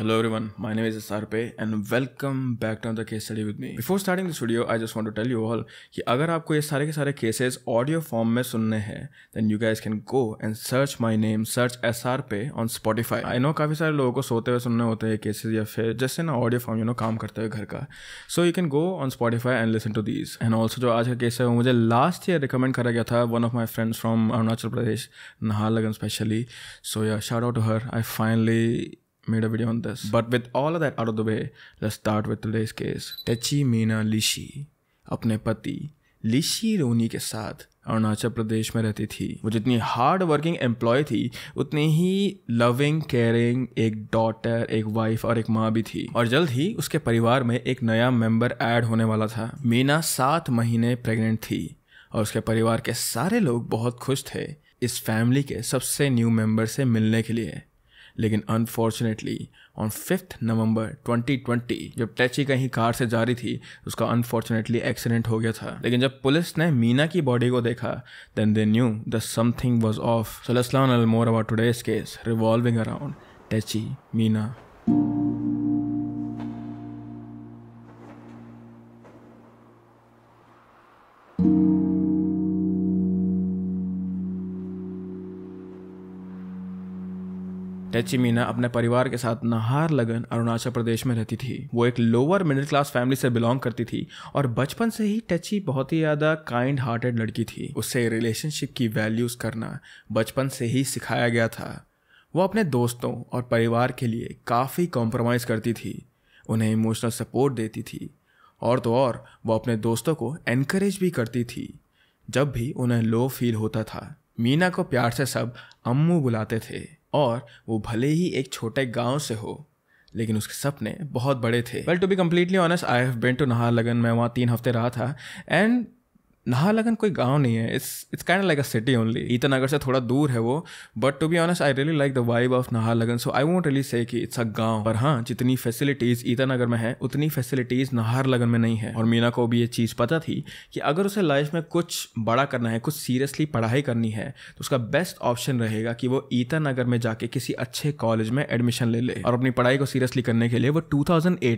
Hello everyone, my name is SRP and welcome back to another case study with me. Before starting this video, I just want to tell you all कि अगर आपको ये सारे के सारे cases audio form में सुनने हैं then you guys can go and search my name, search SRP on Spotify. I know काफ़ी सारे लोगों को सोते हुए सुनने होते हैं केसेस या फिर जैसे ना ऑडियो फॉर्म यू नो काम करते हुए घर का so you can go on Spotify and listen to these and also जो आज का केस है वो मुझे लास्ट ईयर रिकमेंड करा गया था one of my friends from Arunachal Pradesh Naharlagun specially so yeah shout out to her I finally made a video on this. But with all of that out of the way, let's start with today's case. Techi Meena Lishi अपने पति लिशी रोनी के साथ अरुणाचल प्रदेश में रहती थी वो जितनी hard working employee थी उतनी ही लविंग केयरिंग एक डॉटर एक वाइफ और एक माँ भी थी और जल्द ही उसके परिवार में एक नया मेंबर ऐड होने वाला था मीना सात महीने प्रेग्नेंट थी और उसके परिवार के सारे लोग बहुत खुश थे इस फैमिली के सबसे न्यू मेंबर से मिलने के लिए लेकिन अनफॉर्चुनेटली ऑन फिफ्थ नवंबर 2020 जब टैची कहीं कार से जा रही थी उसका अनफॉर्चुनेटली एक्सीडेंट हो गया था लेकिन जब पुलिस ने मीना की बॉडी को देखा then they knew the something was off so let's more about today's case revolving around Techi Meena Echi Meena e अपने परिवार के साथ नहार लगन अरुणाचल प्रदेश में रहती थी वो एक लोअर मिडिल क्लास फैमिली से बिलोंग करती थी और बचपन से ही टची e बहुत ही ज़्यादा काइंड हार्टेड लड़की थी उससे रिलेशनशिप की वैल्यूज़ करना बचपन से ही सिखाया गया था वो अपने दोस्तों और परिवार के लिए काफ़ी कॉम्प्रोमाइज़ करती थी उन्हें इमोशनल सपोर्ट देती थी और तो और वो अपने दोस्तों को एनकरेज भी करती थी जब भी उन्हें लो फील होता था मीना को प्यार से सब अम्मू बुलाते थे और वो भले ही एक छोटे गांव से हो लेकिन उसके सपने बहुत बड़े थे well to be completely honest I have been to लगन मैं वहाँ तीन हफ्ते रहा था एंड नाहरलगन कोई गांव नहीं है it's it's kind like a city only Itanagar से थोड़ा दूर है वो but to be honest I really like the vibe of Naharlagun so I want really say कि इट्स अ गांव पर हाँ जितनी फैसिलिटीज़ ईतानगर में है उतनी फैसिलिटीज़ नाहरलगन में नहीं है और मीना को भी ये चीज़ पता थी कि अगर उसे लाइफ में कुछ बड़ा करना है कुछ सीरियसली पढ़ाई करनी है तो उसका बेस्ट ऑप्शन रहेगा कि वो ईतानगर में जाके किसी अच्छे कॉलेज में एडमिशन ले ले और अपनी पढ़ाई को सीरियसली करने के लिए वो टू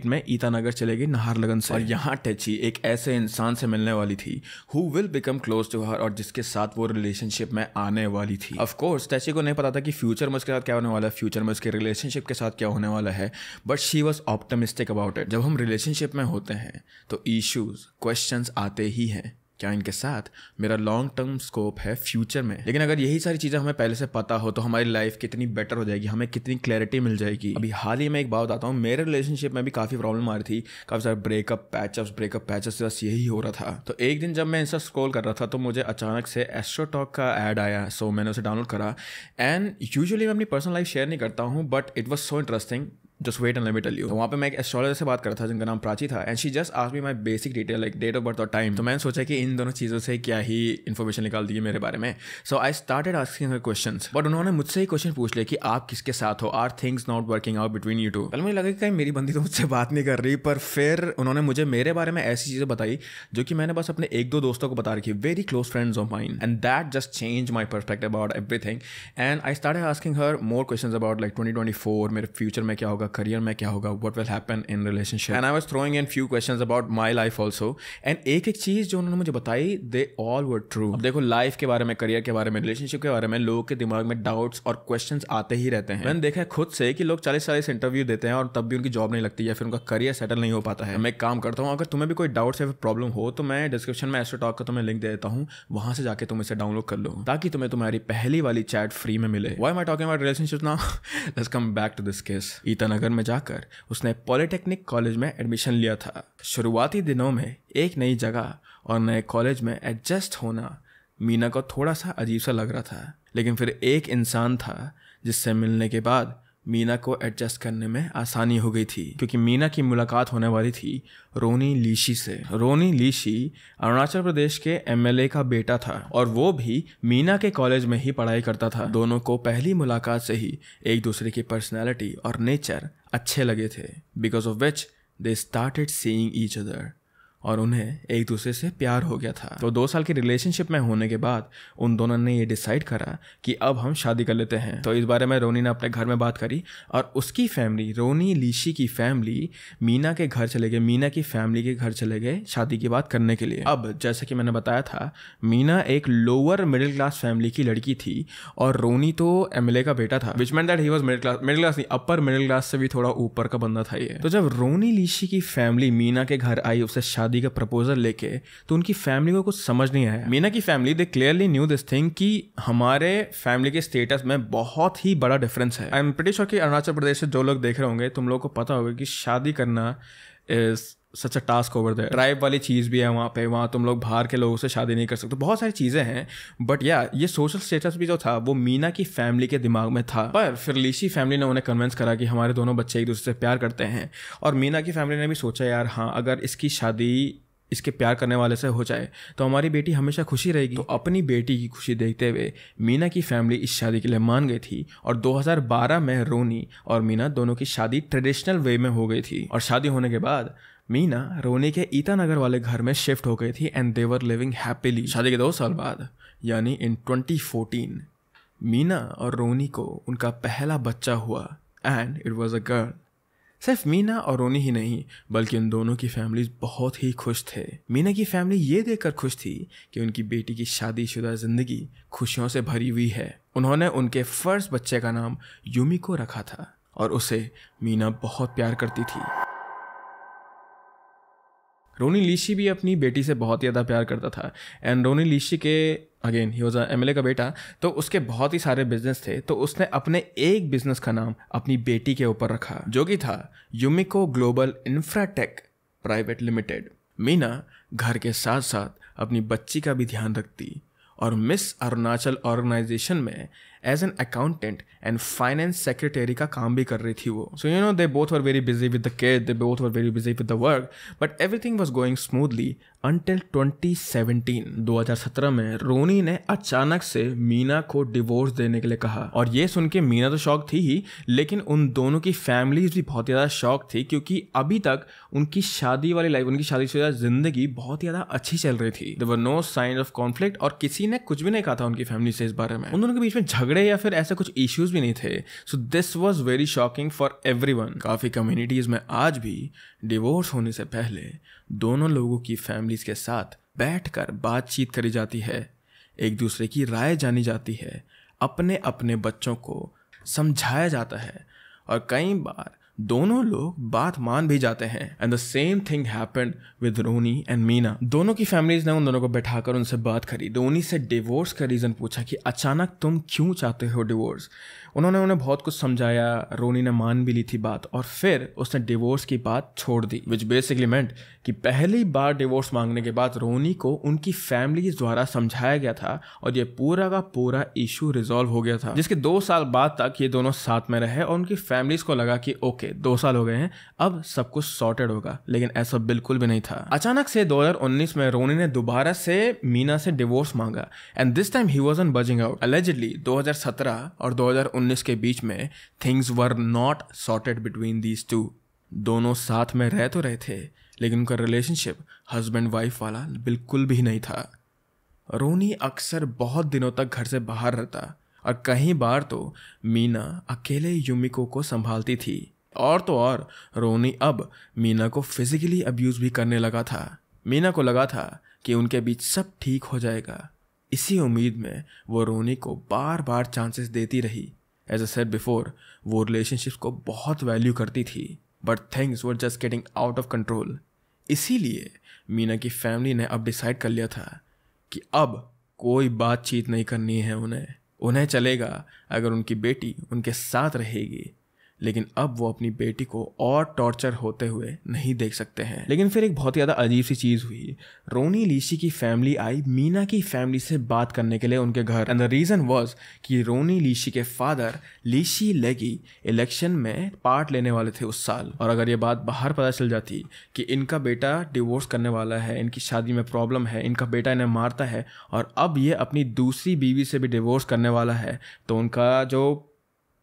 में ईतानगर चले गई नाहरलगन से और यहाँ टेची एक ऐसे इंसान से मिलने वाली थी who who will become close to her और जिसके साथ वो रिलेशनशिप में आने वाली थी ऑफकोर्स तैसी को नहीं पता था कि फ्यूचर में उसके साथ क्या होने वाला है फ्यूचर में उसके रिलेशनशिप के साथ क्या होने वाला है but she was optimistic about it जब हम रिलेशनशिप में होते हैं तो इश्यूज क्वेश्चन आते ही हैं क्या इनके साथ मेरा लॉन्ग टर्म स्कोप है फ्यूचर में लेकिन अगर यही सारी चीज़ें हमें पहले से पता हो तो हमारी लाइफ कितनी बेटर हो जाएगी हमें कितनी क्लैरिटी मिल जाएगी अभी हाल ही में एक बात बताता हूँ मेरे रिलेशनशिप में भी काफ़ी प्रॉब्लम आ रही थी काफ़ी सारे ब्रेकअप पैचअप्स ब्रेकअप पैचअप बस यही हो रहा था तो एक दिन जब मैं इनसे स्क्रॉल कर रहा था तो मुझे अचानक से एस्ट्रोटॉक का एड आया सो मैंने उसे डाउनलोड करा एंड यूजअली मैं अपनी पर्सनल लाइफ शेयर नहीं करता हूँ but it was so interesting just wait and लिमिट टेल यू तो वहाँ पे मैं एक एस्ट्रोलॉजर से बात कर रहा था जिनका नाम प्राची था एंड शी जस्ट आज भी my basic detail like date of birth और टाइम तो मैंने सोचा कि इन दोनों चीज़ों से क्या ही इन्फॉर्मेशन निकाल दी है मेरे बारे में so I started asking her question but उन्होंने मुझसे ही क्वेश्चन पूछ लिया कि आप किसके साथ हो are things not working out between you two पहले मुझे लगा कि कहीं मेरी बंदी तो मुझसे बात नहीं कर रही पर फिर उन्होंने मुझे मेरे बारे में ऐसी चीज़ें बताई जो कि मैंने बस अपने एक दो दोस्तों को बता रखी very close friends of mine and that just change my perspective about everything and I start asking her more question about like twenty twenty four मेरे फ्यूचर में क्या होगा करियर में क्या होगा what will happen in relationship and I was throwing in few question about my life also and एक एक चीज़ जो उन्होंने मुझे बताई दे ऑल वर ट्रू देखो लाइफ के बारे में करियर के बारे में रिलेशनशिप के बारे में लोगों के दिमाग में डाउट्स और क्वेश्चन आते ही रहते हैं मैंने देखा है खुद से कि लोग चालीस चालीस इंटरव्यू देते हैं और तब भी उनकी जॉब नहीं लगती या फिर उनका करियर सेटल नहीं हो पाता है मैं काम करता हूँ अगर तुम्हें भी कोई डाउट्स या प्रॉब्लम हो तो मैं डिस्क्रिप्शन में एस्ट्रो टॉक का तुम्हें लिंक दे देता हूँ वहां से जाकर तुम इसे डाउनलोड कर लो ताकि तुम्हें तुम्हारी पहली वाली चैट फ्री में मिले वाई माई टॉक रिलेशनशिप ना let's come back to this case Itanagar में जाकर उसने पॉलिटेक्निक कॉलेज में एडमिशन लिया था शुरुआती दिनों में एक नई जगह और नए कॉलेज में एडजस्ट होना मीना को थोड़ा सा अजीब सा लग रहा था लेकिन फिर एक इंसान था जिससे मिलने के बाद मीना को एडजस्ट करने में आसानी हो गई थी क्योंकि मीना की मुलाकात होने वाली थी रोनी लीशी से रोनी लीशी अरुणाचल प्रदेश के एमएलए का बेटा था और वो भी मीना के कॉलेज में ही पढ़ाई करता था दोनों को पहली मुलाकात से ही एक दूसरे की पर्सनैलिटी और नेचर अच्छे लगे थे because of which they started seeing each other और उन्हें एक दूसरे से प्यार हो गया था तो दो साल के रिलेशनशिप में होने के बाद उन दोनों ने ये डिसाइड करा कि अब हम शादी कर लेते हैं तो इस बारे में रोनी ने अपने घर में बात करी और उसकी फैमिली रोनी लीशी की फैमिली मीना के घर चले गए मीना की फैमिली के घर चले गए शादी की बात करने के लिए अब जैसे कि मैंने बताया था मीना एक लोअर मिडिल क्लास फैमिली की लड़की थी और रोनी तो एम का बेटा था which man that he was middle class middle class नहीं अपर मिडिल क्लास से भी थोड़ा ऊपर का बंदा था ये तो जब रोनी लीशी की फैमिली मीना के घर आई उससे शादी शादी का प्रपोजल लेके तो उनकी फैमिली को कुछ समझ नहीं आया मीना की family they clearly knew this thing कि हमारे फैमिली के स्टेटस में बहुत ही बड़ा डिफरेंस है आई एम प्रटी और कि अरुणाचल प्रदेश से जो लोग देख रहे होंगे तुम लोग को पता होगा कि शादी करना is such a task over the tribe वाली चीज़ भी है वहाँ पे वहाँ तुम लोग बाहर के लोगों से शादी नहीं कर सकते बहुत सारी चीज़ें हैं बट या ये सोशल स्टेटस भी जो था वो मीना की फैमिली के दिमाग में था पर फिर लीशी फैमिली ने उन्हें कन्वेंस करा कि हमारे दोनों बच्चे एक दूसरे से प्यार करते हैं और मीना की फैमिली ने भी सोचा यार हाँ अगर इसकी शादी इसके प्यार करने वाले से हो जाए तो हमारी बेटी हमेशा खुशी रहेगी तो अपनी बेटी की खुशी देखते हुए मीना की फैमिली इस शादी के लिए मान गई थी और 2012 में रोनी और मीना दोनों की शादी ट्रेडिशनल वे में हो गई थी और शादी होने के बाद मीना रोनी के ईटानगर वाले घर में शिफ्ट हो गई थी एंड देवर लिविंग हैप्पीली शादी के दो साल बाद यानी इन 2014 मीना और रोनी को उनका पहला बच्चा हुआ and it was a girl सिर्फ मीना और रोनी ही नहीं बल्कि उन दोनों की फैमिली बहुत ही खुश थे मीना की फैमिली ये देखकर खुश थी कि उनकी बेटी की शादीशुदा ज़िंदगी खुशियों से भरी हुई है उन्होंने उनके फर्स्ट बच्चे का नाम युमी को रखा था और उसे मीना बहुत प्यार करती थी रोनी लीशी भी अपनी बेटी से बहुत ही ज़्यादा प्यार करता था एंड रोनी लीशी के अगेन ही वॉज एम का बेटा तो उसके बहुत ही सारे बिजनेस थे तो उसने अपने एक बिजनेस का नाम अपनी बेटी के ऊपर रखा जो कि था Yumiko global infratech private limited Meena घर के साथ साथ अपनी बच्ची का भी ध्यान रखती और मिस अरुणाचल ऑर्गेनाइजेशन में as an accountant and finance secretary का काम भी कर रही थी वो so you know they both were very busy with the kid they both were very busy with the work but everything was going smoothly until 2017 2017 में रोनी ने अचानक से मीना को डिवोर्स देने के लिए कहा और ये सुन के मीना तो शौक थी ही लेकिन उन दोनों की फैमिलीज भी बहुत ज़्यादा शौक थी क्योंकि अभी तक उनकी शादी वाली लाइफ उनकी शादी शादीशुदा ज़िंदगी बहुत ज़्यादा अच्छी चल रही थी they were no sign of conflict और किसी ने कुछ भी नहीं कहा था उनकी फैमिली से इस बारे में उन दोनों के बीच में झगड़ा झगड़े या फिर ऐसे कुछ इश्यूज भी नहीं थे so this was very shocking for everyone काफ़ी कम्युनिटीज़ में आज भी डिवोर्स होने से पहले दोनों लोगों की फैमिलीज़ के साथ बैठ कर बातचीत करी जाती है एक दूसरे की राय जानी जाती है अपने अपने बच्चों को समझाया जाता है और कई बार दोनों लोग बात मान भी जाते हैं and the same thing happen with Roni and Meena दोनों की फैमिलीज ने उन दोनों को बैठाकर उनसे बात करी रोनी से डिवोर्स का रीजन पूछा कि अचानक तुम क्यों चाहते हो डिवोर्स उन्होंने उन्हें बहुत कुछ समझाया रोनी ने मान भी ली थी बात और फिर उसने डिवोर्स की बात छोड़ दी विच बेसिकली मेंट कि पहली बार डिवोर्स मांगने के बाद रोनी को उनकी फैमिली द्वारा समझाया गया था और ये पूरा का पूरा इशू रिजोल्व हो गया था जिसके दो साल बाद तक ये दोनों साथ में रहे और उनकी फैमिलीज को लगा कि ओके दो साल हो गए हैं अब सब कुछ सॉर्टेड होगा लेकिन ऐसा बिल्कुल भी नहीं था अचानक से दो में रोनी ने दोबारा से मीना से डिवोर्स मांगा and this time he was an bugging out allegedly दो और दो 2019 के बीच में things were not sorted between these two दोनों साथ में रह तो रहे थे लेकिन उनका रिलेशनशिप हस्बैंड वाइफ वाला बिल्कुल भी नहीं था रोनी अक्सर बहुत दिनों तक घर से बाहर रहता और कई बार तो मीना अकेले यूमिको को संभालती थी और तो और रोनी अब मीना को फिजिकली अब्यूज़ भी करने लगा था मीना को लगा था कि उनके बीच सब ठीक हो जाएगा इसी उम्मीद में वो रोनी को बार बार चांसेस देती रही एज अ सेट बिफोर वो रिलेशनशिप्स को बहुत वैल्यू करती थी but things were just getting out of control इसीलिए मीना की फैमिली ने अब डिसाइड कर लिया था कि अब कोई बातचीत नहीं करनी है उन्हें उन्हें चलेगा अगर उनकी बेटी उनके साथ रहेगी लेकिन अब वो अपनी बेटी को और टॉर्चर होते हुए नहीं देख सकते हैं लेकिन फिर एक बहुत ज़्यादा अजीब सी चीज़ हुई रोनी लीसी की फैमिली आई मीना की फैमिली से बात करने के लिए उनके घर एंड द रीज़न वॉज कि रोनी लीशी के फादर लीशी लेगी इलेक्शन में पार्ट लेने वाले थे उस साल और अगर ये बात बाहर पता चल जाती कि इनका बेटा डिवोर्स करने वाला है इनकी शादी में प्रॉब्लम है इनका बेटा इन्हें मारता है और अब ये अपनी दूसरी बीवी से भी डिवोर्स करने वाला है तो उनका जो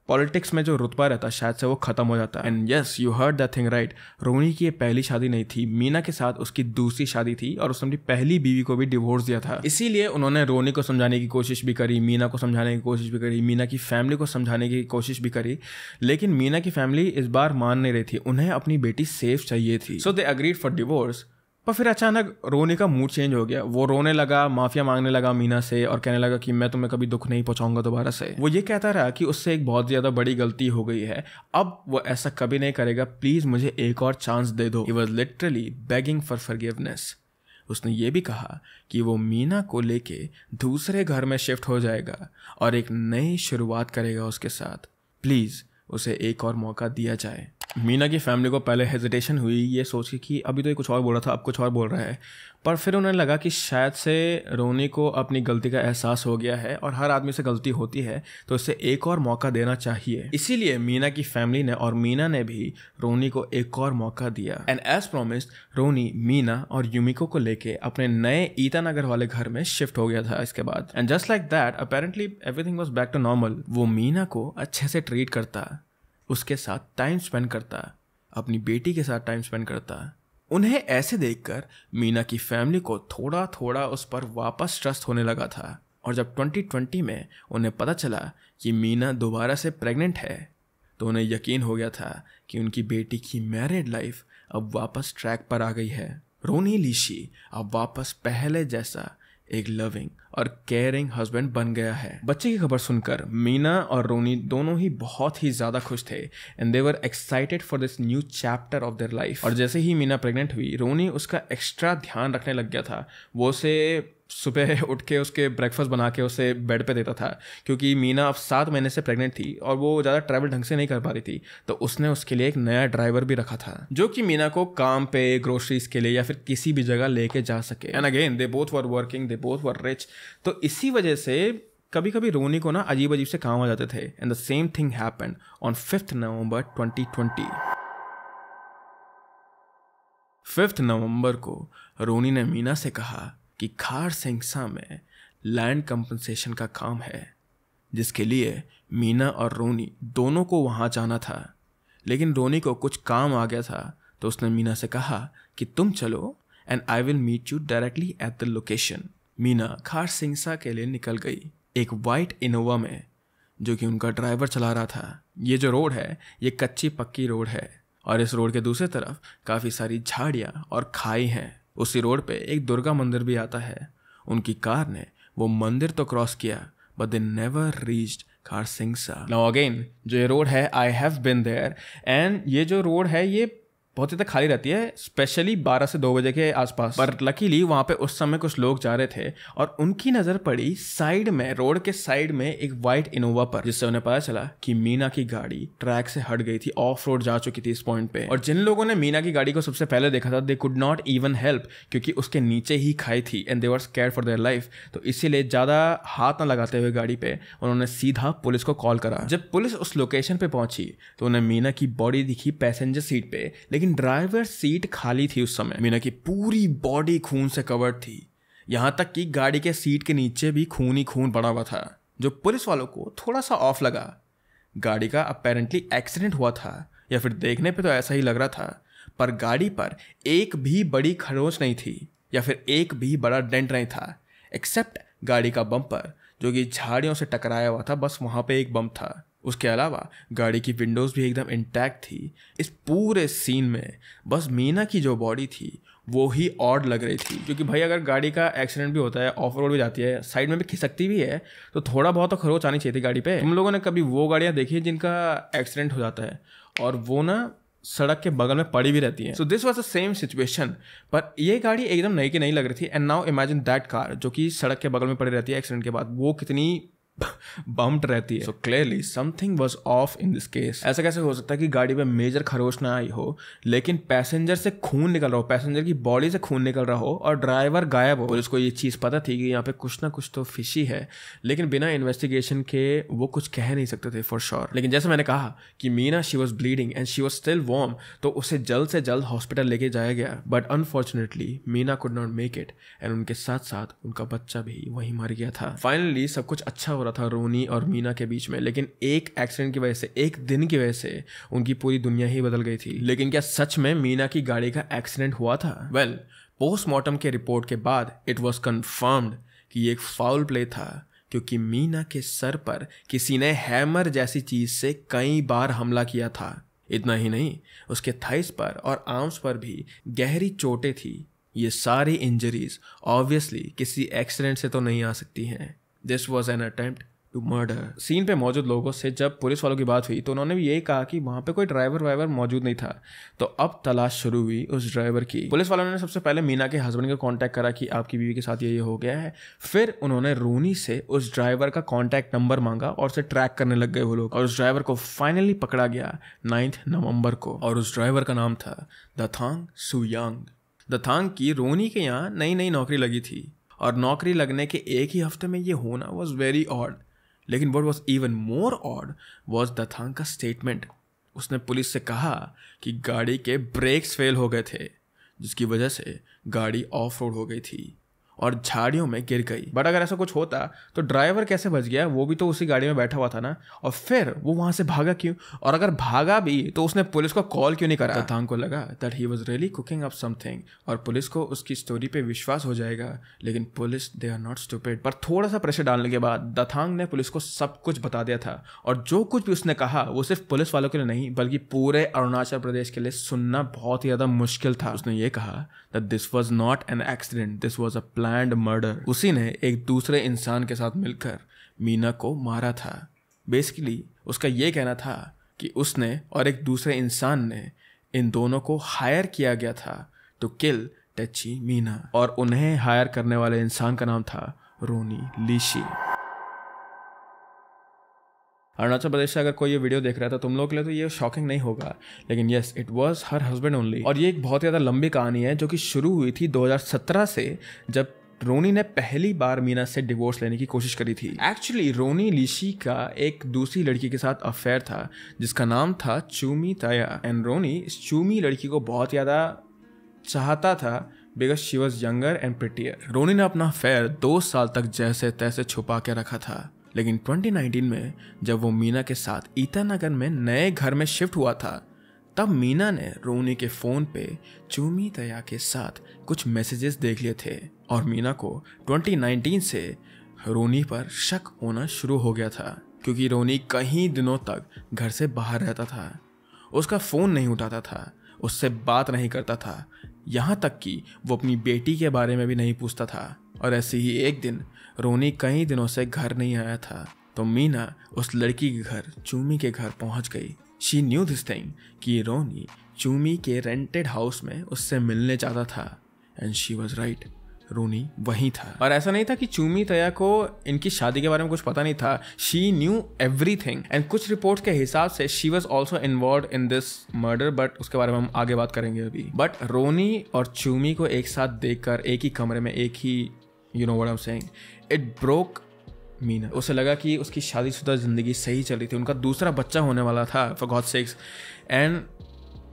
पॉलिटिक्स में जो रुतबा रहता शायद से वो खत्म हो जाता है and yes you heard the thing right Rohini की ये पहली शादी नहीं थी मीना के साथ उसकी दूसरी शादी थी और उसने अपनी पहली बीवी को भी डिवोर्स दिया था इसीलिए उन्होंने रोनी को समझाने की कोशिश भी करी मीना को समझाने की कोशिश भी करी मीना की फैमिली को समझाने की कोशिश भी करी लेकिन मीना की फैमिली इस बार मान नहीं रही थी उन्हें अपनी बेटी सेफ चाहिए थी so they agreed for divorce पर फिर अचानक रोने का मूड चेंज हो गया वो रोने लगा माफिया मांगने लगा मीना से और कहने लगा कि मैं तुम्हें कभी दुख नहीं पहुंचाऊंगा दोबारा से वो ये कहता रहा कि उससे एक बहुत ज्यादा बड़ी गलती हो गई है अब वो ऐसा कभी नहीं करेगा प्लीज मुझे एक और चांस दे दो was literally begging for forgiveness उसने ये भी कहा कि वो मीना को लेके दूसरे घर में शिफ्ट हो जाएगा और एक नई शुरुआत करेगा उसके साथ प्लीज़ उसे एक और मौका दिया जाए मीना की फैमिली को पहले हेजिटेशन हुई ये सोच के कि अभी तो ये कुछ और बोल रहा था अब कुछ और बोल रहा है पर फिर उन्हें लगा कि शायद से रोनी को अपनी गलती का एहसास हो गया है और हर आदमी से गलती होती है तो उसे एक और मौका देना चाहिए इसीलिए मीना की फैमिली ने और मीना ने भी रोनी को एक और मौका दिया and as promised Roni Meena और यूमिको को लेके अपने नए ईटानगर वाले घर में शिफ्ट हो गया था इसके बाद and just like that apparently everything was back to normal वो मीना को अच्छे से ट्रीट करता उसके साथ टाइम स्पेंड करता है अपनी बेटी के साथ टाइम स्पेंड करता है उन्हें ऐसे देखकर मीना की फैमिली को थोड़ा थोड़ा उस पर वापस ट्रस्ट होने लगा था और जब 2020 में उन्हें पता चला कि मीना दोबारा से प्रेग्नेंट है तो उन्हें यकीन हो गया था कि उनकी बेटी की मैरिड लाइफ अब वापस ट्रैक पर आ गई है रोनी लीशी अब वापस पहले जैसा एक लविंग और केयरिंग हस्बैंड बन गया है बच्चे की खबर सुनकर मीना और रोनी दोनों ही बहुत ही ज़्यादा खुश थे and they were excited for this new chapter of their life और जैसे ही मीना प्रेग्नेंट हुई रोनी उसका एक्स्ट्रा ध्यान रखने लग गया था वो उसे सुबह उठ के उसके ब्रेकफास्ट बना के उसे बेड पे देता था क्योंकि मीना अब सात महीने से प्रेग्नेंट थी और वो ज़्यादा ट्रैवल ढंग से नहीं कर पा रही थी तो उसने उसके लिए एक नया ड्राइवर भी रखा था जो कि मीना को काम पे ग्रोसरीज के लिए या फिर किसी भी जगह लेके जा सके and again they both were working they both were rich तो इसी वजह से कभी कभी रोनी को ना अजीब अजीब से काम आ जाते थे and the same thing happen on fifth November 2020 fifth November को रोनी ने मीना से कहा कि खार सेंगसा में लैंड कंपनसेशन का काम है जिसके लिए मीना और रोनी दोनों को वहाँ जाना था लेकिन रोनी को कुछ काम आ गया था तो उसने मीना से कहा कि तुम चलो and I will meet you directly at the location Meena Khar Singsa के लिए निकल गई एक वाइट इनोवा में जो कि उनका ड्राइवर चला रहा था ये जो रोड है ये कच्ची पक्की रोड है और इस रोड के दूसरे तरफ काफ़ी सारी झाड़ियाँ और खाई हैं उसी रोड पे एक दुर्गा मंदिर भी आता है उनकी कार ने वो मंदिर तो क्रॉस किया बट दे नेवर सिंह सा नाउ अगेन जो ये रोड है I have been there and ये जो रोड है ये बहुत ज़्यादा खाली रहती है स्पेशली 12 से 2 बजे के आसपास पर लकीली वहाँ पे उस समय कुछ लोग जा रहे थे और उनकी नज़र पड़ी साइड में रोड के साइड में एक वाइट इनोवा पर जिससे उन्हें पता चला कि मीना की गाड़ी ट्रैक से हट गई थी ऑफ रोड जा चुकी थी इस पॉइंट पे और जिन लोगों ने मीना की गाड़ी को सबसे पहले देखा था they could not even help क्योंकि उसके नीचे ही खाई थी and they were care for their life तो इसीलिए ज़्यादा हाथ ना लगाते हुए गाड़ी पे उन्होंने सीधा पुलिस को कॉल करा जब पुलिस उस लोकेशन पे पहुंची तो उन्हें मीना की बॉडी दिखी पैसेंजर सीट पे लेकिन लेकिन ड्राइवर सीट खाली थी उस समय मीना की पूरी बॉडी खून से कवर्ड थी यहाँ तक कि गाड़ी के सीट के नीचे भी खून ही खून पड़ा हुआ था जो पुलिस वालों को थोड़ा सा ऑफ लगा गाड़ी का अपेरेंटली एक्सीडेंट हुआ था या फिर देखने पे तो ऐसा ही लग रहा था पर गाड़ी पर एक भी बड़ी खरोच नहीं थी या फिर एक भी बड़ा डेंट नहीं था एक्सेप्ट गाड़ी का बम्पर जो कि झाड़ियों से टकराया हुआ था बस वहाँ पे एक बम था उसके अलावा गाड़ी की विंडोज़ भी एकदम इंटैक्ट थी इस पूरे सीन में बस मीना की जो बॉडी थी वो ही ऑड लग रही थी क्योंकि भाई अगर गाड़ी का एक्सीडेंट भी होता है ऑफ रोड भी जाती है साइड में भी खिसकती भी है तो थोड़ा बहुत तो खरोच आनी चाहिए थी गाड़ी पे हम लोगों ने कभी वो गाड़ियाँ देखी है जिनका एक्सीडेंट हो जाता है और वो ना सड़क के बगल में पड़ी भी रहती है so this was the same situation पर ये गाड़ी एकदम नई की नहीं लग रही थी and now imagine that car जो कि सड़क के बगल में पड़ी रहती है एक्सीडेंट के बाद वो कितनी बम्प्ड रहती है so clearly something was off in this case ऐसा कैसे हो सकता है कि गाड़ी में मेजर खरोश ना आई हो लेकिन पैसेंजर से खून निकल रहा हो पैसेंजर की बॉडी से खून निकल रहा हो और ड्राइवर गायब हो उसको ये चीज़ पता थी कि यहाँ पे कुछ ना कुछ तो फिशी है लेकिन बिना इन्वेस्टिगेशन के वो कुछ कह नहीं सकते थे फॉर श्योर sure. लेकिन जैसे मैंने कहा कि Meena she was bleeding and she was still warm तो उसे जल्द से जल्द हॉस्पिटल लेके जाया गया but unfortunately Meena could not make it एंड उनके साथ साथ उनका बच्चा भी वहीं मर गया था फाइनली सब कुछ अच्छा हो रहा था रोनी और मीना के बीच में लेकिन एक एक्सीडेंट की वजह से एक दिन की वजह से उनकी पूरी दुनिया ही बदल गई थी लेकिन क्या सच में मीना की गाड़ी का एक्सीडेंट हुआ था वेल well, पोस्टमार्टम के रिपोर्ट के बाद इट वॉज कन्फर्म्ड कि एक फाउल प्ले था क्योंकि मीना के सर पर किसी ने हैमर जैसी चीज से कई बार हमला किया था इतना ही नहीं उसके थाइस पर और आर्म्स पर भी गहरी चोटें थी ये सारी इंजरीज ऑब्वियसली किसी एक्सीडेंट से तो नहीं आ सकती हैं this was an attempt to murder scene पे मौजूद लोगों से जब पुलिस वालों की बात हुई तो उन्होंने भी यही कहा कि वहाँ पे कोई ड्राइवर वाइवर मौजूद नहीं था तो अब तलाश शुरू हुई उस ड्राइवर की पुलिस वालों ने सबसे पहले मीना के हस्बैंड को कांटेक्ट करा कि आपकी बीवी के साथ ये हो गया है फिर उन्होंने रोनी से उस ड्राइवर का कॉन्टैक्ट नंबर मांगा और उसे ट्रैक करने लग गए वो लोग और उस ड्राइवर को फाइनली पकड़ा गया नाइन्थ नवम्बर को और उस ड्राइवर का नाम था दथांग सुयांग दथांग की रोनी के यहाँ नई नई नौकरी लगी थी और नौकरी लगने के एक ही हफ्ते में ये होना वॉज वेरी ऑड लेकिन what was even more odd was Tathang का स्टेटमेंट उसने पुलिस से कहा कि गाड़ी के ब्रेक्स फेल हो गए थे जिसकी वजह से गाड़ी ऑफ रोड हो गई थी और झाड़ियों में गिर गई बट अगर ऐसा कुछ होता तो ड्राइवर कैसे बच गया वो भी तो उसी गाड़ी में बैठा हुआ था ना और फिर वो वहाँ से भागा क्यों और अगर भागा भी तो उसने पुलिस को कॉल क्यों नहीं करा तथांग को लगा that he was really cooking up something और पुलिस को उसकी स्टोरी पे विश्वास हो जाएगा लेकिन police they are not stupid पर थोड़ा सा प्रेशर डालने के बाद दथांग ने पुलिस को सब कुछ बता दिया था और जो कुछ भी उसने कहा वो सिर्फ पुलिस वालों के लिए नहीं बल्कि पूरे अरुणाचल प्रदेश के लिए सुनना बहुत ही ज़्यादा मुश्किल था उसने ये कहा that this was not an accident this was a planned murder उसी ने एक दूसरे इंसान के साथ मिलकर मीना को मारा था बेसिकली उसका ये कहना था कि उसने और एक दूसरे इंसान ने इन दोनों को हायर किया गया था टू किल टची मीना और उन्हें हायर करने वाले इंसान का नाम था रोनी लीशी अरुणाचल प्रदेश से अगर कोई ये वीडियो देख रहा था तो तुम लोग के लिए तो ये शॉकिंग नहीं होगा लेकिन yes it was her husband only और ये एक बहुत ज़्यादा लंबी कहानी है जो कि शुरू हुई थी 2017 से जब रोनी ने पहली बार मीना से डिवोर्स लेने की कोशिश करी थी एक्चुअली रोनी लिशी का एक दूसरी लड़की के साथ अफेयर था जिसका नाम था चूमी ताया एंड रोनी इस चूमी लड़की को बहुत ज़्यादा चाहता था because she was younger and prettier Roni ने अपना अफेयर दो साल तक जैसे तैसे छुपा के रखा था लेकिन 2019 में जब वो मीना के साथ ईटानगर में नए घर में शिफ्ट हुआ था तब मीना ने रोनी के फ़ोन पे चूमी तया के साथ कुछ मैसेजेस देख लिए थे और मीना को 2019 से रोनी पर शक होना शुरू हो गया था क्योंकि रोनी कई दिनों तक घर से बाहर रहता था उसका फ़ोन नहीं उठाता था उससे बात नहीं करता था यहाँ तक कि वो अपनी बेटी के बारे में भी नहीं पूछता था और ऐसे ही एक दिन रोनी कई दिनों से घर नहीं आया था तो मीना उस लड़की के घर चूमी के घर पहुंच गई शी न्यू दिस थिंग कि रोनी चूमी के रेंटेड हाउस में उससे मिलने जाता था and she was right Roni वही था और ऐसा नहीं था कि चूमी तया को इनकी शादी के बारे में कुछ पता नहीं था she knew everything and कुछ रिपोर्ट के हिसाब से she was also involve in this murder but उसके बारे में हम आगे बात करेंगे अभी बट रोनी और चूमी को एक साथ देखकर एक ही कमरे में एक ही you know what I'm saying it broke Meena उसे लगा कि उसकी शादीशुदा ज़िंदगी सही चल रही थी उनका दूसरा बच्चा होने वाला था फॉर गॉड सेक्स एंड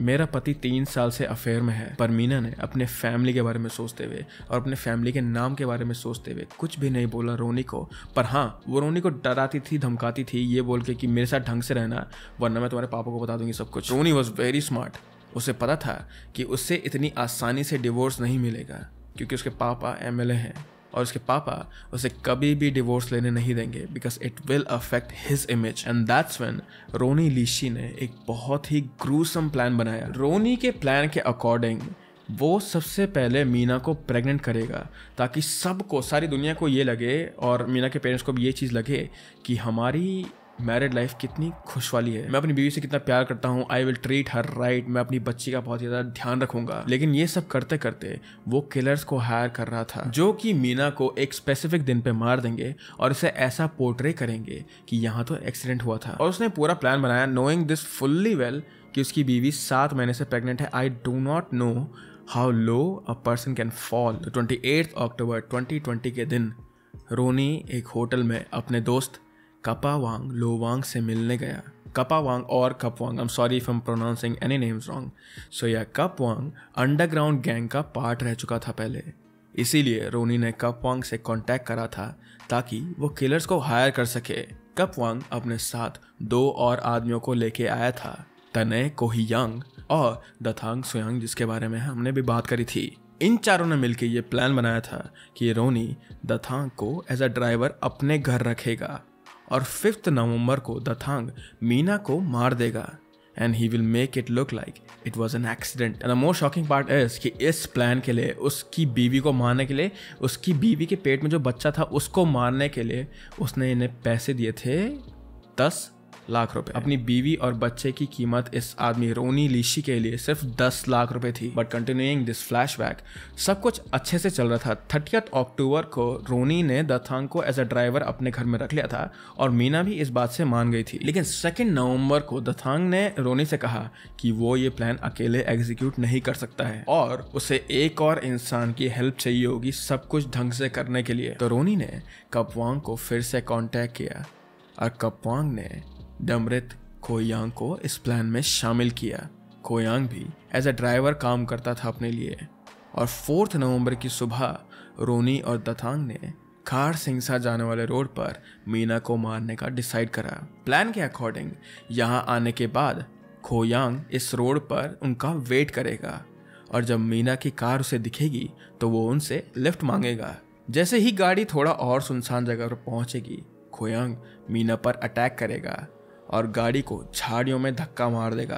मेरा पति तीन साल से अफेयर में है पर मीना ने अपने फैमिली के बारे में सोचते हुए और अपने फैमिली के नाम के बारे में सोचते हुए कुछ भी नहीं बोला रोनी को पर हाँ वो रोनी को डराती थी धमकाती थी ये बोल के कि मेरे साथ ढंग से रहना वरना मैं तुम्हारे पापा को बता दूंगी सब कुछ रोनी वॉज वेरी स्मार्ट उसे पता था कि उससे इतनी आसानी से डिवोर्स नहीं मिलेगा क्योंकि उसके पापा एम हैं और उसके पापा उसे कभी भी डिवोर्स लेने नहीं देंगे because it will affect his image and that's when Roni Leishi ने एक बहुत ही ग्रूसम प्लान बनाया रोनी के प्लान के अकॉर्डिंग वो सबसे पहले मीना को प्रेग्नेंट करेगा ताकि सबको सारी दुनिया को ये लगे और मीना के पेरेंट्स को भी ये चीज़ लगे कि हमारी मैरिड लाइफ कितनी खुश वाली है मैं अपनी बीवी से कितना प्यार करता हूँ I will treat her right मैं अपनी बच्ची का बहुत ज़्यादा ध्यान रखूंगा लेकिन ये सब करते करते वो किलर्स को हायर कर रहा था जो कि मीना को एक स्पेसिफिक दिन पे मार देंगे और इसे ऐसा पोर्ट्रे करेंगे कि यहाँ तो एक्सीडेंट हुआ था और उसने पूरा प्लान बनाया नोइंग दिस फुल्ली वेल कि उसकी बीवी सात महीने से प्रेगनेंट है I do not know how low a person can fall twenty eighth October twenty twenty के दिन रोनी एक होटल में अपने दोस्त कपावांग लोवांग से मिलने गया कपावांग और Kapwang I am sorry if am pronouncing any names wrong so yeah Kapwang underground gang का पार्ट रह चुका था पहले इसीलिए रोनी ने कपवांग से कांटेक्ट करा था ताकि वो किलर्स को हायर कर सके कपवांग अपने साथ दो और आदमियों को लेके आया था तने कोहियांग और दथांग सुयांग जिसके बारे में हमने भी बात करी थी इन चारों ने मिलकर ये प्लान बनाया था कि रोनी दथांग को एज अ ड्राइवर अपने घर रखेगा और फिफ्थ नवंबर को दथांग मीना को मार देगा and he will make it look like it was an accident and the most shocking part is कि इस प्लान के लिए उसकी बीवी को मारने के लिए उसकी बीवी के पेट में जो बच्चा था उसको मारने के लिए उसने इन्हें पैसे दिए थे दस लाख रुपए अपनी बीवी और बच्चे की कीमत इस आदमी रोनी लीशी के लिए सिर्फ दस लाख रुपए थी बट कंटिन्यूइंग दिस फ्लैश सब कुछ अच्छे से चल रहा था थर्टी अक्टूबर को रोनी ने दथांग को एज अ ड्राइवर अपने घर में रख लिया था और मीना भी इस बात से मान गई थी लेकिन सेकेंड नवम्बर को दथांग ने रोनी से कहा कि वो ये प्लान अकेले एग्जीक्यूट नहीं कर सकता है और उसे एक और इंसान की हेल्प चाहिए होगी सब कुछ ढंग से करने के लिए तो रोनी ने कपवांग को फिर से कांटेक्ट किया और कपवांग ने डमृत कोयांग को इस प्लान में शामिल किया कोयांग भी एज ए ड्राइवर काम करता था अपने लिए और फोर्थ नवंबर की सुबह रोनी और दथांग ने खार सिंगसा जाने वाले रोड पर मीना को मारने का डिसाइड करा प्लान के अकॉर्डिंग यहाँ आने के बाद खोयांग इस रोड पर उनका वेट करेगा और जब मीना की कार उसे दिखेगी तो वो उनसे लिफ्ट मांगेगा जैसे ही गाड़ी थोड़ा और सुनसान जगह पर पहुंचेगी खोयांग मीना पर अटैक करेगा और गाड़ी को झाड़ियों में धक्का मार देगा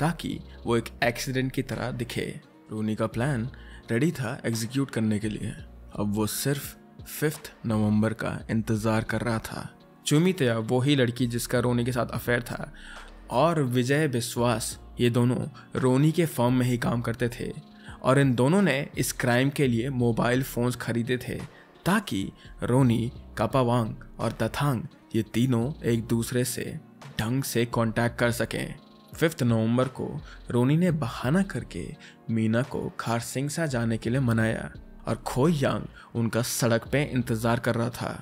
ताकि वो एक एक्सीडेंट की तरह दिखे रोनी का प्लान रेडी था एग्जीक्यूट करने के लिए अब वो सिर्फ फिफ्थ नवंबर का इंतज़ार कर रहा था चुमी तया वो ही लड़की जिसका रोनी के साथ अफेयर था और विजय विश्वास ये दोनों रोनी के फॉर्म में ही काम करते थे और इन दोनों ने इस क्राइम के लिए मोबाइल फ़ोन्स खरीदे थे ताकि रोनी कापावांग और तथांग ये तीनों एक दूसरे से ढंग से कांटेक्ट कर सकें फिफ्थ नवंबर को रोनी ने बहाना करके मीना को खारसिंगसा जाने के लिए मनाया और खो यांग उनका सड़क पे इंतज़ार कर रहा था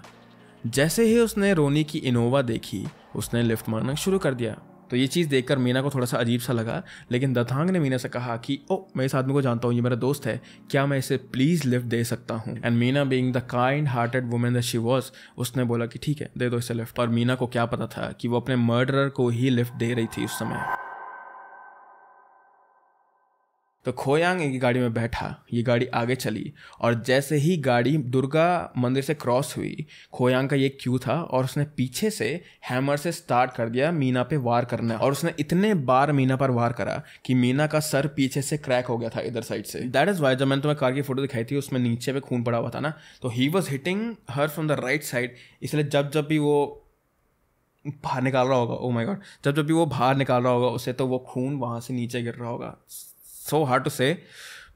जैसे ही उसने रोनी की इनोवा देखी उसने लिफ्ट मांगना शुरू कर दिया तो ये चीज़ देखकर मीना को थोड़ा सा अजीब सा लगा लेकिन दथांग ने मीना से कहा कि ओ मैं इस आदमी को जानता हूँ ये मेरा दोस्त है क्या मैं इसे प्लीज़ लिफ्ट दे सकता हूँ and Meena being the kind hearted women the she was उसने बोला कि ठीक है दे दो इसे लिफ्ट और मीना को क्या पता था कि वो अपने मर्डर को ही लिफ्ट दे रही थी उस समय तो खोयांग एक गाड़ी में बैठा ये गाड़ी आगे चली और जैसे ही गाड़ी दुर्गा मंदिर से क्रॉस हुई खोयांग का ये क्यू था और उसने पीछे से हैमर से स्टार्ट कर दिया मीना पे वार करना और उसने इतने बार मीना पर वार करा कि मीना का सर पीछे से क्रैक हो गया था इधर side say that is why जब मैंने तुम्हें कार की फोटो दिखाई थी उसमें नीचे पे खून पड़ा हुआ था ना तो he was hitting her from the right side इसलिए जब जब भी वो बाहर निकाल रहा होगा ओ माय गॉड जब जब भी वो बाहर निकाल रहा होगा उसे तो वो खून वहाँ से नीचे गिर रहा होगा so hard to say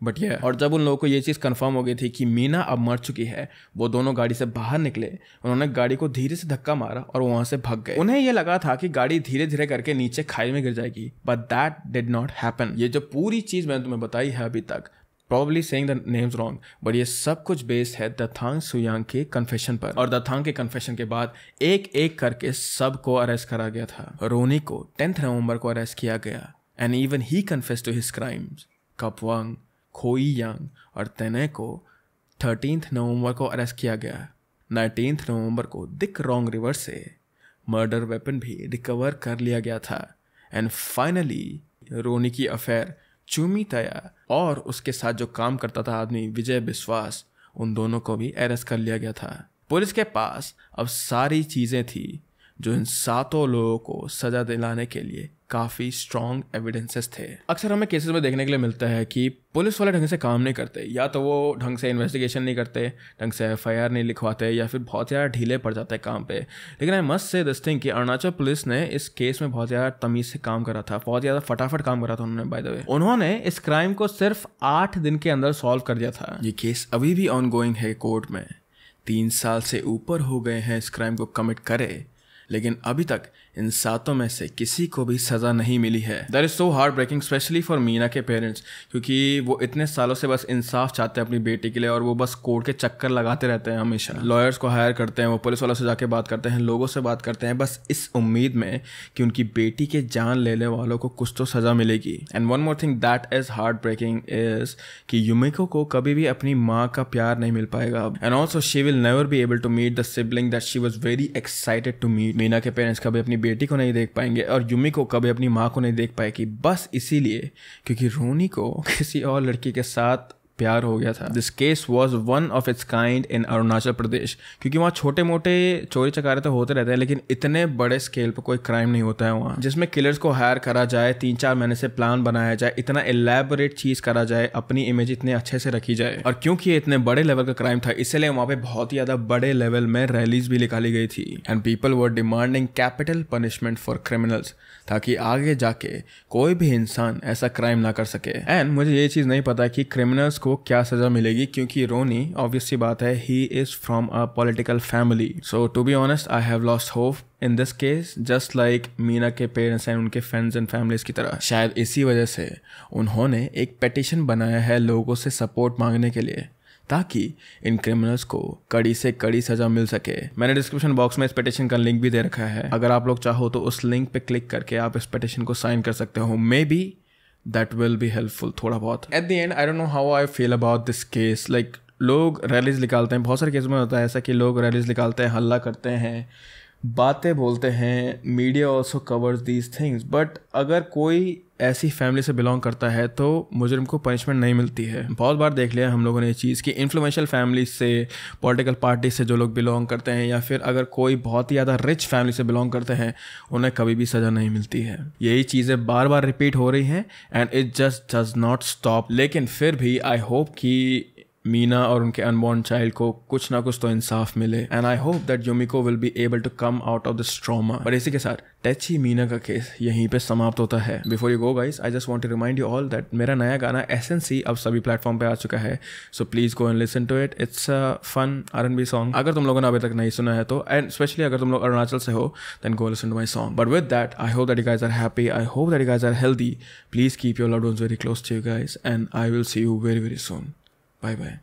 but ये और जब उन लोगों को ये चीज़ कंफर्म हो गई थी कि मीना अब मर चुकी है वो दोनों गाड़ी से बाहर निकले उन्होंने गाड़ी को धीरे से धक्का मारा और वहाँ से भाग गए उन्हें ये लगा था कि गाड़ी धीरे धीरे करके नीचे खाई में गिर जाएगी but that did not happen ये जो पूरी चीज़ मैंने तुम्हें बताई है अभी तक probably saying the names wrong but ये सब कुछ बेस्ड है दथांग सुयांग के कन्फेशन पर और दथांग के कन्फेशन के बाद एक एक करके सबको अरेस्ट करा गया था रोनी को टेंथ नवंबर को अरेस्ट किया गया even he confess to to crimes crimes. खोई Khoiyang और तेने को थर्टीनथ नवंबर को अरेस्ट किया गया नाइनटीन्थ नवंबर को दिक रोंग रिवर से मर्डर वेपन भी रिकवर कर लिया गया था एंड फाइनली रोनी की अफेयर चूमी तया और उसके साथ जो काम करता था आदमी विजय विश्वास उन दोनों को भी अरेस्ट कर लिया गया था पुलिस के पास अब सारी चीज़ें थी जो इन सातों लोगों को सज़ा दिलाने के लिए काफ़ी स्ट्रॉन्ग एविडेंसेस थे अक्सर हमें केसेस में देखने के लिए मिलता है कि पुलिस वाले ढंग से काम नहीं करते या तो वो ढंग से इन्वेस्टिगेशन नहीं करते ढंग से एफ नहीं लिखवाते या फिर बहुत ज़्यादा ढीले पड़ जाते हैं काम पे लेकिन I must say this thing कि अरुणाचल पुलिस ने इस केस में बहुत ज़्यादा तमीज़ से काम करा था बहुत ज़्यादा फटाफट काम करा था उन्होंने बाय द वे उन्होंने इस क्राइम को सिर्फ आठ दिन के अंदर सॉल्व कर दिया था ये केस अभी भी ऑन है कोर्ट में तीन साल से ऊपर हो गए हैं इस क्राइम को कमिट करे लेकिन अभी तक इन सातों में से किसी को भी सज़ा नहीं मिली है there is so hard breaking specially for Meena के पेरेंट्स क्योंकि वो इतने सालों से बस इंसाफ चाहते हैं अपनी बेटी के लिए और वो बस कोर्ट के चक्कर लगाते रहते हैं हमेशा लॉयर्स को हायर करते हैं वो पुलिस वालों से जाके बात करते हैं लोगों से बात करते हैं बस इस उम्मीद में कि उनकी बेटी के जान लेने वालों को कुछ तो सज़ा मिलेगी and one more thing that is hard breaking is कि युमिको को कभी भी अपनी माँ का प्यार नहीं मिल पाएगा and also she will never be able to meet the sibling that she was very excited to meet Meena के पेरेंट्स कभी अपनी बेटी को नहीं देख पाएंगे और युमी को कभी अपनी माँ को नहीं देख पाएगी बस इसीलिए क्योंकि रोनी को किसी और लड़की के साथ प्यार हो गया था this case was one of its kind in Arunachal Pradesh क्योंकि वहाँ छोटे मोटे चोरी चकारे तो होते रहते हैं लेकिन इतने बड़े स्केल पर कोई क्राइम नहीं होता है वहाँ जिसमें किलर्स को हायर करा जाए तीन चार महीने से प्लान बनाया जाए इतना एलेबोरेट चीज करा जाए अपनी इमेज इतने अच्छे से रखी जाए और क्योंकि ये इतने बड़े लेवल का क्राइम था इसलिए वहाँ पे बहुत ही ज्यादा बड़े लेवल में रैलीज भी निकाली गई थी and people were demanding capital punishment for criminals ताकि आगे जाके कोई भी इंसान ऐसा क्राइम ना कर सके एंड मुझे ये चीज़ नहीं पता कि क्रिमिनल्स को क्या सजा मिलेगी क्योंकि रोनी ऑब्वियस सी बात है he is from a political family so to be honest I have lost hope in this case just like Meena के पेरेंट्स एंड उनके फ्रेंड्स एंड फैमिलीज की तरह शायद इसी वजह से उन्होंने एक पेटिशन बनाया है लोगों से सपोर्ट मांगने के लिए ताकि इन क्रिमिनल्स को कड़ी से कड़ी सजा मिल सके मैंने डिस्क्रिप्शन बॉक्स में इस पेटिशन का लिंक भी दे रखा है अगर आप लोग चाहो तो उस लिंक पे क्लिक करके आप इस पटिशन को साइन कर सकते हो maybe that will be helpful थोड़ा बहुत at the end I don't know how I feel about this case like लोग रैलीज निकालते हैं बहुत सारे केस में होता है ऐसा कि लोग रैलीज निकालते हैं हल्ला करते हैं बातें बोलते हैं media also covers these things but अगर कोई ऐसी फैमिली से बिलोंग करता है तो मुजरिम को पनिशमेंट नहीं मिलती है बहुत बार देख लिया हम लोगों ने ये चीज़ कि इन्फ्लुएंशियल फैमिली से पॉलिटिकल पार्टी से जो लोग बिलोंग करते हैं या फिर अगर कोई बहुत ही ज़्यादा रिच फैमिली से बिलोंग करते हैं उन्हें कभी भी सज़ा नहीं मिलती है यही चीज़ें बार बार रिपीट हो रही हैं and it just does not stop लेकिन फिर भी आई होप कि मीना और उनके अनबॉर्न चाइल्ड को कुछ ना कुछ तो इंसाफ मिले and I hope that Jomiko will be able to come out of this trauma और इसी के साथ टैची मीना का केस यहीं पे समाप्त होता है before you go guys I just want to remind you all that मेरा नया गाना एस एन सी अब सभी प्लेटफॉर्म पे आ चुका है so please go and listen to it it's a fun R and B song अगर तुम लोगों ने अभी तक नहीं सुना है तो एंड स्पेशली अगर तुम लोग अरुणाचल से हो then go listen to my song but with that I hope that you guys are happy I hope that you guys are healthy please keep your love very close to you guys and I will see you very very soon Bye bye.